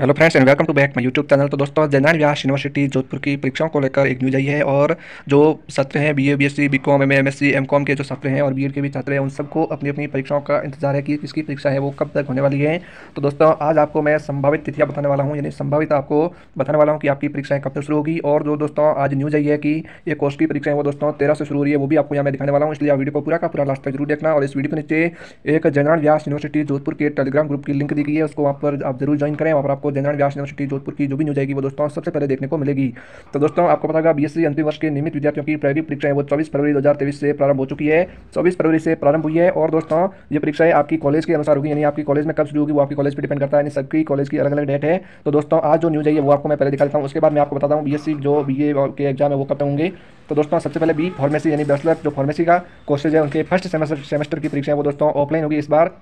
hello friends and welcome to back my YouTube channel तो दोस्तों जयनारायण व्यास university Jodhpur की परीक्षाओं को लेकर एक न्यूज आई है और जो सत्र हैं BA BSc BCom C M MCom के जो सत्र हैं और बीएड के भी छात्र हैं उन सबको अपनी अपनी परीक्षाओं का इंतजार है कि किसकी परीक्षा है वो कब तक होने वाली है तो दोस्तों आज आपको मैं संभावित तिथियाँ बताने वाला हूँ यानी संभावित आपको बताने वाला हूँ कि आपकी परीक्षाएँ कब तक शुरू होगी और जो दोस्तों आज न्यूज आई है कि ये कोर्स की परीक्षाएँ वो दोस्तों तेरह से शुरू हो रही है वो भी आपको यहाँ मैं दिखाने वाला हूँ इसलिए आप वीडियो को पूरा का पूरा लास्ट तक जरूर देखना और इस वीडियो के नीचे एक जयनारायण व्यास यूनिवर्सिटी जोधपुर के टेलीग्राम ग्रुप की लिंक दी गई है उसको वहाँ पर आप जरूर ज्वाइन करें वहाँ पर आपको जनरल व्यास यूनिवर्सिटी जोधपुर की जो भी न्यूज आएगी वो दोस्तों सबसे पहले देखने को मिलेगी तो दोस्तों आपको पता होगा बीएससी अंतिम वर्ष के नियमित विद्यार्थियों की प्रायोगिक परीक्षाएं वो चौबीस फरवरी दो से प्रारंभ हो चुकी है चौबीस फरवरी से प्रारंभ हुई है और दोस्तों ये परीक्षाएं आपकी कॉलेज के अनुसार होगी यानी आपकी कॉलेज में कब शुरू होगी वो आपकी कॉलेज पर डिपेंड करता है यानी सबकी कॉलेज की अलग अलग डेट है तो दोस्तों आज जो न्यूज आई है वो आपको मैं पहले दिखाता हूँ उसके बाद मैं आपको बताता हूँ बी जो बी के एग्जाम है वो कब होंगे तो दोस्तों सबसे पहले बी फार्मेसी यानी बैचलर जो फार्मेसी का कोर्सेज है उनके फर्स्ट सेमेस्टर सेमेस्टर की परीक्षा है वो दोस्तों ऑफलाइन होगी इस बार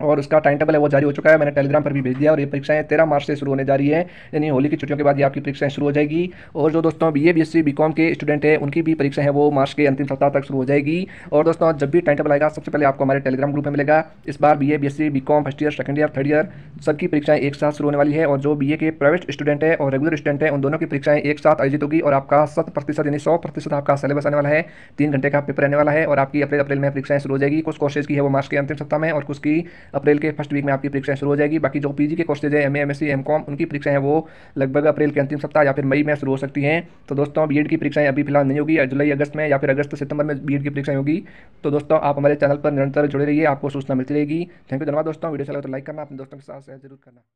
और उसका टाइम टेबल है वो जारी हो चुका है मैंने टेलीग्राम पर भी भेज दिया और ये परीक्षाएं तेरह मार्च से शुरू होने जा रही है यानी होली की छुट्टियों के बाद ये आपकी परीक्षाएं शुरू हो जाएगी और जो दोस्तों B A B S C B com के स्टूडेंट हैं उनकी भी परीक्षा है वो मार्च के अंतिम सप्ताह तक शुरू हो जाएगी और दोस्तों जब भी टाइम टेबल आएगा सबसे पहले आपको हमारे टेलीग्राम ग्रुप में मिलेगा इस बार B A B S C B com first year second year third year सबकी परीक्षाएं एक साथ शुरू होने वाली है और जो बी ए के प्राइवेट स्टूडेंट है और रेगुलर स्टूडेंट है उन दोनों की परीक्षाएं एक साथ आयोजित होगी और आपका शत प्रतिशत यानी सौ प्रतिशत आपका सिलेबस आने वाला है तीन घंटे का पेपर आने वाला है और आपकी अप्रैल अप्रैल में परीक्षाएं शुरू हो जाएगी कुछ कोर्सेज की है वो मार्च के अंतिम सप्ताह में और कुछ की अप्रैल के फर्स्ट वीक में आपकी परीक्षाएं शुरू हो जाएगी बाकी जो पीजी के कोर्सेज हैं M M S C M com उनकी परीक्षाएं वो लगभग अप्रैल के अंतिम सप्ताह या फिर मई में शुरू हो सकती हैं तो दोस्तों बी की परीक्षाएं अभी फिलहाल नहीं होगी जुलाई अगस्त में या फिर अगस्त सितंबर में बी की परीक्षाएं होगी तो दोस्तों आप हमारे चैनल पर निरंतर जुड़े रहिए आपको सूचना मिलती रहेगी थैंक यू धन्यवाद दोस्तों वीडियो चला अच्छा तो लाइक करना अपने दोस्तों के साथ शेयर जरूर करना